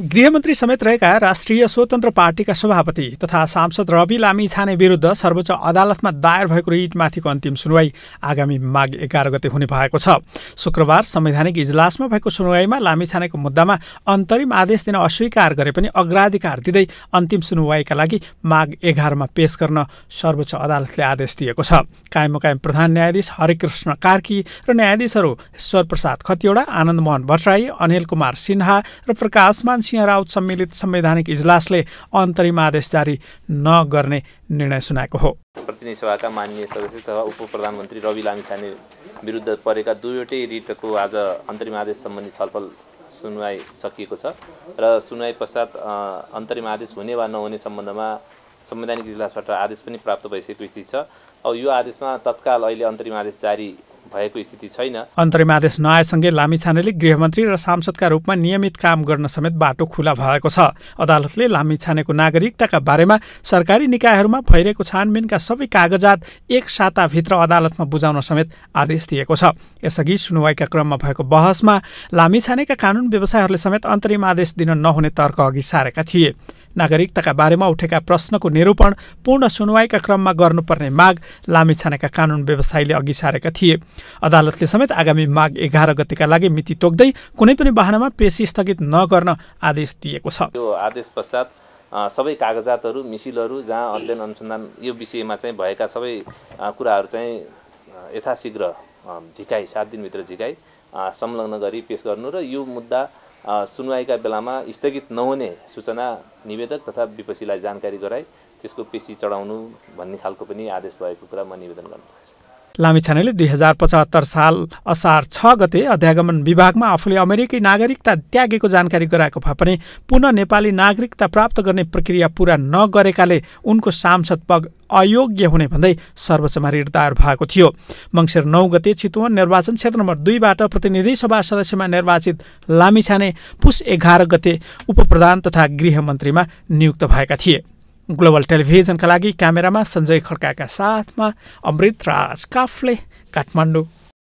गृहमन्त्री समेत रहेका राष्ट्रिय स्वतन्त्र पार्टीका सभापति तथा सांसद रवि लामी छाने विरुद्ध सर्वोच्च अदालतमा दायर भएको रिटमाथिको अन्तिम सुनवाई आगामी माघ एघार गते हुने भएको छ शुक्रबार संवैधानिक इजलासमा भएको सुनवाईमा लामी छानेको मुद्दामा अन्तरिम आदेश दिन अस्वीकार गरे पनि अग्राधिकार दिँदै अन्तिम सुनवाईका लागि माघ एघारमा पेश गर्न सर्वोच्च अदालतले आदेश दिएको छ कायमकायम प्रधान न्यायाधीश हरिकृष्ण कार्की र न्यायाधीशहरू ईश्वर खतिवडा आनन्द मोहन भट्टराई अनिल कुमार सिन्हा र प्रकाशमान सिंह राउत सम्मिलित संवैधानिक इजलासले अन्तरिम आदेश जारी नगर्ने निर्णय सुनाएको हो प्रतिनिधि सभाका मान्य सदस्य तथा उप प्रधानमन्त्री रवि लामिछाने विरुद्ध परेका दुईवटै रिटको आज अन्तरिम आदेश सम्बन्धी छलफल सुनवाई सकिएको छ र सुनवाई पश्चात अन्तरिम आदेश हुने वा नहुने सम्बन्धमा संवैधानिक इजलासबाट आदेश पनि प्राप्त भइसकेको स्थिति छ अब यो आदेशमा तत्काल अहिले अन्तरिम आदेश जारी भएको स्थिति छैन अन्तरिम आदेश नआएसँगै लामिछानेले गृहमन्त्री र सांसदका रूपमा नियमित काम गर्न समेत बाटो खुला भएको छ अदालतले लामिछानेको नागरिकताका बारेमा सरकारी निकायहरूमा भइरहेको छानबिनका सबै कागजात एक साताभित्र अदालतमा बुझाउन समेत आदेश दिएको छ यसअघि सुनवाईका क्रममा भएको बहसमा लामिछानेका कानुन व्यवसायहरूले समेत अन्तरिम आदेश दिन नहुने तर्क अघि सारेका थिए नागरिकताका बारेमा उठेका प्रश्नको निरूपण पूर्ण सुनवाईका क्रममा गर्नुपर्ने माग लामेछानेका कानुन व्यवसायीले अघि सारेका थिए अदालतले समेत आगामी माघ एघार गतिका लागि मिति तोक्दै कुनै पनि वाहनामा पेशी स्थगित नगर्न आदेश दिएको छ यो आदेश पश्चात सबै कागजातहरू मिसिलहरू जहाँ अध्ययन अनुसन्धान यो विषयमा चाहिँ भएका सबै कुराहरू चाहिँ यथाशीघ्र झिकाई सात दिनभित्र झिकाई संलग्न गरी पेस गर्नु र यो मुद्दा सुनवाईका बेलामा स्थगित नहुने सूचना निवेदक तथा विपक्षीलाई जानकारी गराई त्यसको पेसी चढाउनु भन्ने खालको पनि आदेश भएको कुरा म निवेदन गर्न चाहन्छु लामिछानेले दुई हजार पचहत्तर साल असार छ गते अध्यागमन विभागमा आफूले अमेरिकी नागरिकता त्यागेको जानकारी गराएको भए पनि पुनः नेपाली नागरिकता प्राप्त गर्ने प्रक्रिया पूरा नगरेकाले उनको सांसद पद अयोग्य हुने भन्दै सर्वोच्चमा रिट भएको थियो मङ्सिर नौ गते चितवन निर्वाचन क्षेत्र नम्बर दुईबाट प्रतिनिधि सभा सदस्यमा निर्वाचित लामिछाने पुस एघार गते उपप्रधान तथा गृहमन्त्रीमा नियुक्त भएका थिए ग्लोबल टेलिभिजनका लागि क्यामेरामा सञ्जय खड्काका साथमा अमृत राज काफले काठमाडौँ